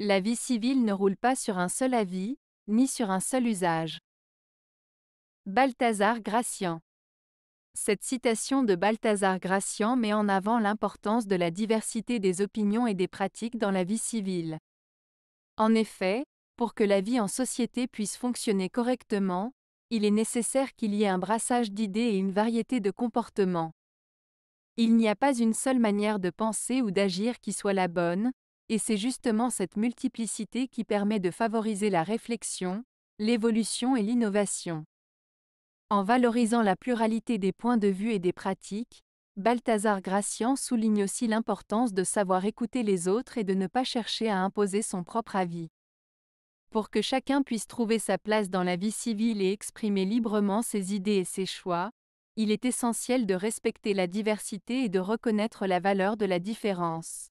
La vie civile ne roule pas sur un seul avis, ni sur un seul usage. Balthazar Gracian Cette citation de Balthazar Gracian met en avant l'importance de la diversité des opinions et des pratiques dans la vie civile. En effet, pour que la vie en société puisse fonctionner correctement, il est nécessaire qu'il y ait un brassage d'idées et une variété de comportements. Il n'y a pas une seule manière de penser ou d'agir qui soit la bonne, et c'est justement cette multiplicité qui permet de favoriser la réflexion, l'évolution et l'innovation. En valorisant la pluralité des points de vue et des pratiques, Balthazar Gracian souligne aussi l'importance de savoir écouter les autres et de ne pas chercher à imposer son propre avis. Pour que chacun puisse trouver sa place dans la vie civile et exprimer librement ses idées et ses choix, il est essentiel de respecter la diversité et de reconnaître la valeur de la différence.